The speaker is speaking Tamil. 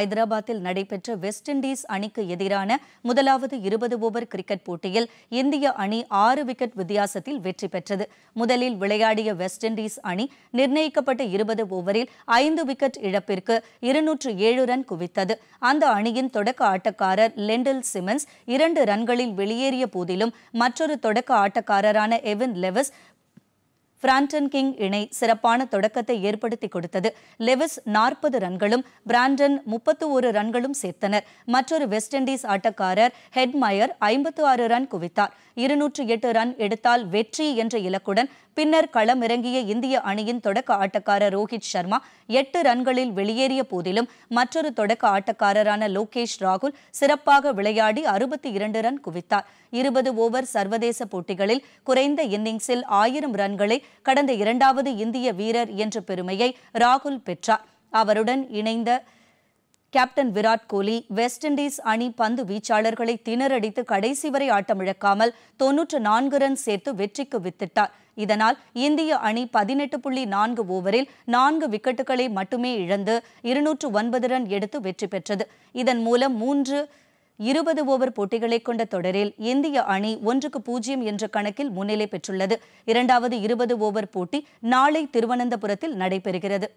ஐதராபாத்தில் நடைபெற்ற வெஸ்ட் இண்டீஸ் அணிக்கு எதிரான முதலாவது இருபது ஓவர் கிரிக்கெட் போட்டியில் இந்திய அணி ஆறு விக்கெட் வித்தியாசத்தில் வெற்றி பெற்றது முதலில் விளையாடிய வெஸ்ட் இண்டீஸ் அணி நிர்ணயிக்கப்பட்ட இருபது ஓவரில் ஐந்து விக்கெட் இழப்பிற்கு இருநூற்று ஏழு ரன் குவித்தது அந்த அணியின் தொடக்க ஆட்டக்காரர் லெண்டில் சிமன்ஸ் இரண்டு ரன்களில் வெளியேறிய போதிலும் மற்றொரு தொடக்க ஆட்டக்காரரான எவின் லெவஸ் பிராண்டன் கிங் இணை சிறப்பான தொடக்கத்தை ஏற்படுத்தி கொடுத்தது லெவிஸ் நாற்பது ரன்களும் பிராண்டன் முப்பத்து ஒரு ரன்களும் சேர்த்தனர் மற்றொரு வெஸ்ட் இண்டீஸ் ஆட்டக்காரர் ஹெட்மயர் ஐம்பத்து ஆறு ரன் குவித்தார் இருநூற்று எட்டு ரன் எடுத்தால் வெற்றி என்ற இலக்குடன் பின்னர் களமிறங்கிய இந்திய அணியின் தொடக்க ஆட்டக்காரர் ரோஹித் சர்மா எட்டு ரன்களில் வெளியேறிய போதிலும் மற்றொரு தொடக்க ஆட்டக்காரரான லோகேஷ் ராகுல் சிறப்பாக விளையாடி அறுபத்தி இரண்டு ரன் குவித்தார் இருபது ஓவர் சர்வதேச போட்டிகளில் குறைந்த இன்னிங்ஸில் ஆயிரம் ரன்களை கடந்த இரண்டாவது இந்திய வீரர் என்ற பெருமையை ராகுல் பெற்றார் அவருடன் இணைந்த captain Virat Kohli West Indies அணி பந்து வீச்சாளர்களை திணறடித்து கடைசி வரை ஆட்டமிழக்காமல் தொன்னூற்று நான்கு ரன் சேர்த்து வெற்றிக்கு வித்திட்டார் இதனால் இந்திய அணி பதினெட்டு புள்ளி நான்கு ஓவரில் நான்கு விக்கெட்டுகளை மட்டுமே இழந்து இருநூற்று ஒன்பது ரன் எடுத்து வெற்றி பெற்றது இதன் மூலம் மூன்று இருபது ஓவர் போட்டிகளை கொண்ட தொடரில் இந்திய அணி ஒன்றுக்கு பூஜ்ஜியம் என்ற கணக்கில் முன்னிலை பெற்றுள்ளது இரண்டாவது இருபது ஓவர் போட்டி நாளை திருவனந்தபுரத்தில் நடைபெறுகிறது